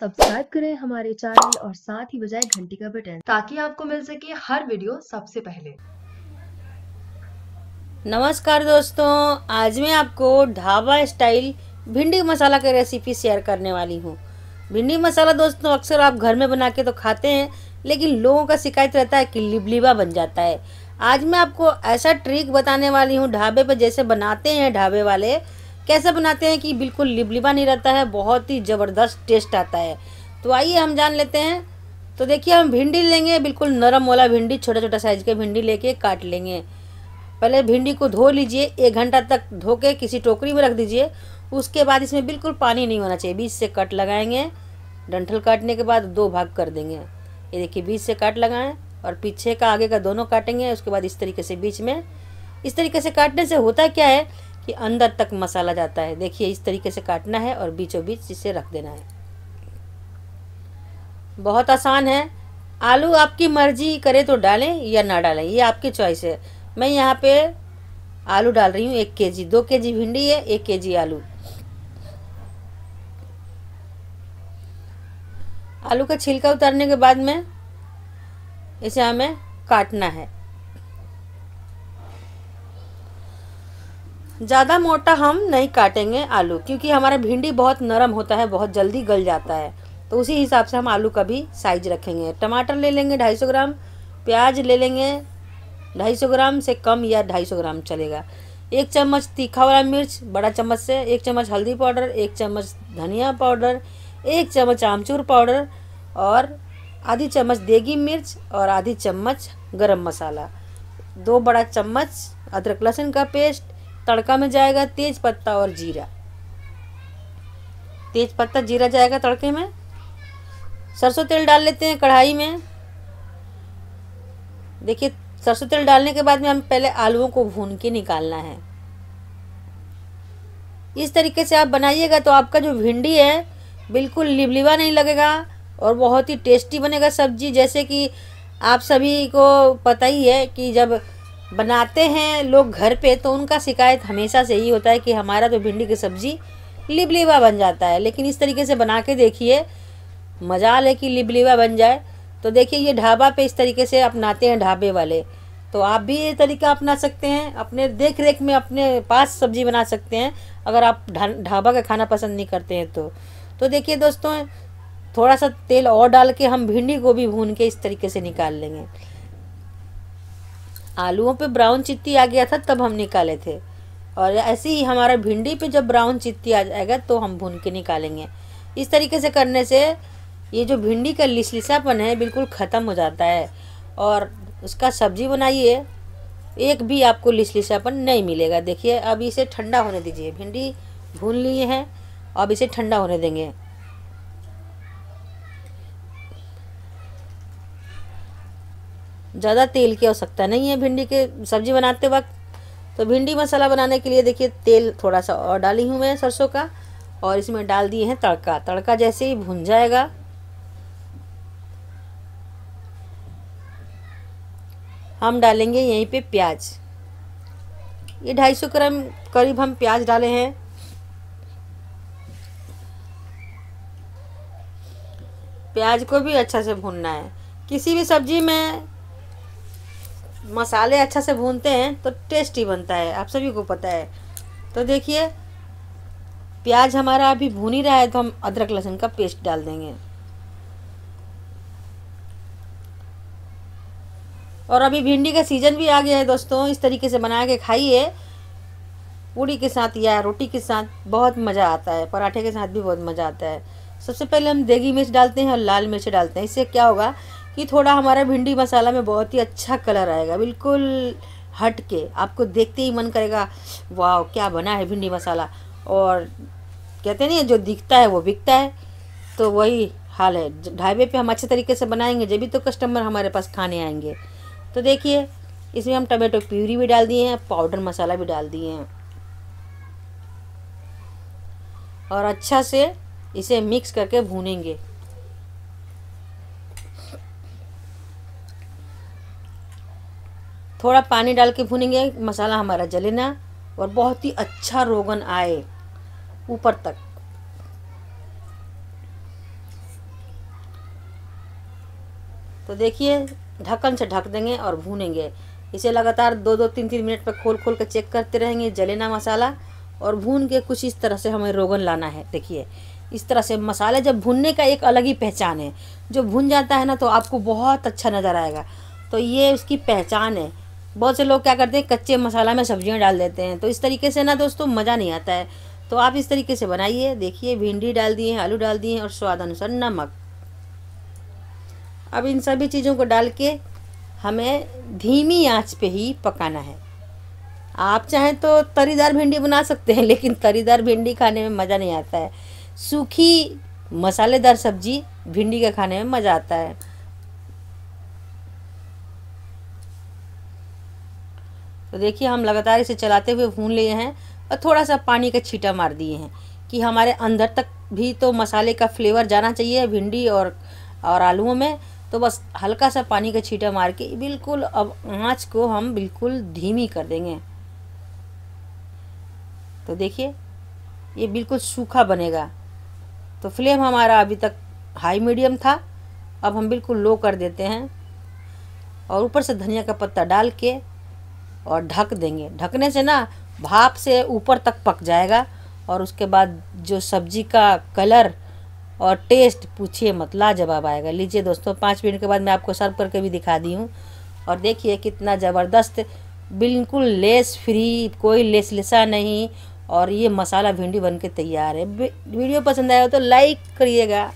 subscribe करें हमारे channel और साथ ही बजाय घंटी का बटन ताकि आपको मिल सके हर वीडियो सबसे पहले नमस्कार दोस्तों आज मैं आपको ढाबा स्टाइल भिंडी मसाला की रेसिपी शेयर करने वाली हूँ भिंडी मसाला दोस्तों अक्सर आप घर में बना के तो खाते हैं लेकिन लोगों का शिकायत रहता है कि लिबलिबा बन जाता है आज मैं आपको ऐसा ट्रिक बताने वाली हूँ ढाबे पर जैसे बनाते हैं ढाबे वाले कैसे बनाते हैं कि बिल्कुल लिबलिबा नहीं रहता है बहुत ही ज़बरदस्त टेस्ट आता है तो आइए हम जान लेते हैं तो देखिए हम भिंडी लेंगे बिल्कुल नरम वाला भिंडी छोटा छोटा साइज के भिंडी लेके काट लेंगे पहले भिंडी को धो लीजिए एक घंटा तक धो के किसी टोकरी में रख दीजिए उसके बाद इसमें बिल्कुल पानी नहीं होना चाहिए बीच से कट लगाएंगे डंठल काटने के बाद दो भाग कर देंगे ये देखिए बीच से काट लगाएं और पीछे का आगे का दोनों काटेंगे उसके बाद इस तरीके से बीच में इस तरीके से काटने से होता क्या है कि अंदर तक मसाला जाता है देखिए इस तरीके से काटना है और बीचों बीच इसे रख देना है बहुत आसान है आलू आपकी मर्जी करे तो डालें या ना डालें ये आपकी चॉइस है मैं यहाँ पे आलू डाल रही हूँ एक के जी दो के जी भिंडी है एक के जी आलू आलू का छिलका उतारने के बाद में इसे हमें काटना है ज़्यादा मोटा हम नहीं काटेंगे आलू क्योंकि हमारा भिंडी बहुत नरम होता है बहुत जल्दी गल जाता है तो उसी हिसाब से हम आलू का भी साइज रखेंगे टमाटर ले लेंगे ढाई सौ ग्राम प्याज ले लेंगे ढाई सौ ग्राम से कम या ढाई सौ ग्राम चलेगा एक चम्मच तीखा वाला मिर्च बड़ा चम्मच से एक चम्मच हल्दी पाउडर एक चम्मच धनिया पाउडर एक चम्मच आमचूर पाउडर और आधी चम्मच देगी मिर्च और आधी चम्मच गरम मसाला दो बड़ा चम्मच अदरक लहसुन का पेस्ट तड़का में जाएगा तेज पत्ता और जीरा तेज पत्ता जीरा जाएगा तड़के में सरसों तेल डाल लेते हैं कढ़ाई में देखिए सरसों तेल डालने के बाद में हम पहले आलूओं को भून के निकालना है इस तरीके से आप बनाइएगा तो आपका जो भिंडी है बिल्कुल लिबलिबा नहीं लगेगा और बहुत ही टेस्टी बनेगा सब्जी जैसे कि आप सभी को पता ही है कि जब बनाते हैं लोग घर पे तो उनका शिकायत हमेशा से ही होता है कि हमारा तो भिंडी की सब्ज़ी लिबलीवा बन जाता है लेकिन इस तरीके से बना के देखिए मज़ा है कि लिबलीवा बन जाए तो देखिए ये ढाबा पे इस तरीके से अपनाते हैं ढाबे वाले तो आप भी ये तरीका अपना सकते हैं अपने देख रेख में अपने पास सब्जी बना सकते हैं अगर आप ढाबा का खाना पसंद नहीं करते हैं तो तो देखिए दोस्तों थोड़ा सा तेल और डाल के हम भिंडी को भी भून के इस तरीके से निकाल लेंगे आलूओं पे ब्राउन चित्ती आ गया था तब हम निकाले थे और ऐसे ही हमारा भिंडी पे जब ब्राउन चित्ती आ जाएगा तो हम भून के निकालेंगे इस तरीके से करने से ये जो भिंडी का लिसलिसापन है बिल्कुल ख़त्म हो जाता है और उसका सब्जी बनाइए एक भी आपको लिसलिसापन नहीं मिलेगा देखिए अब इसे ठंडा होने दीजिए भिंडी भून लिए हैं अब इसे ठंडा होने देंगे ज़्यादा तेल की आवश्यकता नहीं है भिंडी के सब्जी बनाते वक्त तो भिंडी मसाला बनाने के लिए देखिए तेल थोड़ा सा और डाली हूँ मैं सरसों का और इसमें डाल दिए हैं तड़का तड़का जैसे ही भुन जाएगा हम डालेंगे यहीं पे प्याज ये ढाई सौ ग्राम करीब हम प्याज डाले हैं प्याज को भी अच्छा से भूनना है किसी भी सब्जी में मसाले अच्छा से भूनते हैं तो टेस्टी बनता है आप सभी को पता है तो देखिए प्याज हमारा अभी भून ही रहा है तो हम अदरक लहसुन का पेस्ट डाल देंगे और अभी भिंडी का सीज़न भी आ गया है दोस्तों इस तरीके से बना के खाइए पूड़ी के साथ या रोटी के साथ बहुत मज़ा आता है पराठे के साथ भी बहुत मज़ा आता है सबसे पहले हम देगी मिर्च डालते हैं और लाल मिर्च डालते हैं इससे क्या होगा कि थोड़ा हमारा भिंडी मसाला में बहुत ही अच्छा कलर आएगा बिल्कुल हट के आपको देखते ही मन करेगा वाह क्या बना है भिंडी मसाला और कहते नहीं जो दिखता है वो बिकता है तो वही हाल है ढाबे पे हम अच्छे तरीके से बनाएंगे जब भी तो कस्टमर हमारे पास खाने आएंगे तो देखिए इसमें हम टमाटो प्यूरी भी डाल दिए हैं पाउडर मसाला भी डाल दिए हैं और अच्छा से इसे मिक्स करके भूनेंगे थोड़ा पानी डाल के भूनेंगे मसाला हमारा जले ना और बहुत ही अच्छा रोगन आए ऊपर तक तो देखिए ढक्कन से ढक देंगे और भूनेंगे इसे लगातार दो दो तीन तीन मिनट पर खोल खोल कर चेक करते रहेंगे जलेना मसाला और भून के कुछ इस तरह से हमें रोगन लाना है देखिए इस तरह से मसाला जब भूनने का एक अलग ही पहचान है जो भून जाता है ना तो आपको बहुत अच्छा नज़र आएगा तो ये उसकी पहचान है बहुत से लोग क्या करते हैं कच्चे मसाला में सब्जियां डाल देते हैं तो इस तरीके से ना दोस्तों मज़ा नहीं आता है तो आप इस तरीके से बनाइए देखिए भिंडी डाल दिए हैं आलू डाल दिए हैं और स्वाद अनुसार नमक अब इन सभी चीज़ों को डाल के हमें धीमी आंच पे ही पकाना है आप चाहें तो तरीदार भिंडी बना सकते हैं लेकिन तरीदार भिंडी खाने में मज़ा नहीं आता है सूखी मसालेदार सब्जी भिंडी का खाने में मज़ा आता है तो देखिए हम लगातार इसे चलाते हुए भून लिए हैं और थोड़ा सा पानी का छीटा मार दिए हैं कि हमारे अंदर तक भी तो मसाले का फ्लेवर जाना चाहिए भिंडी और और आलूओं में तो बस हल्का सा पानी का छीटा मार के बिल्कुल अब आँच को हम बिल्कुल धीमी कर देंगे तो देखिए ये बिल्कुल सूखा बनेगा तो फ्लेम हमारा अभी तक हाई मीडियम था अब हम बिल्कुल लो कर देते हैं और ऊपर से धनिया का पत्ता डाल के और ढक देंगे ढकने से ना भाप से ऊपर तक पक जाएगा और उसके बाद जो सब्जी का कलर और टेस्ट पूछिए मत लाजवाब आएगा लीजिए दोस्तों पाँच मिनट के बाद मैं आपको सर्व करके भी दिखा दी हूँ और देखिए कितना ज़बरदस्त बिल्कुल लेस फ्री कोई लेस लेसा नहीं और ये मसाला भिंडी बन के तैयार है वीडियो पसंद आया हो तो लाइक करिएगा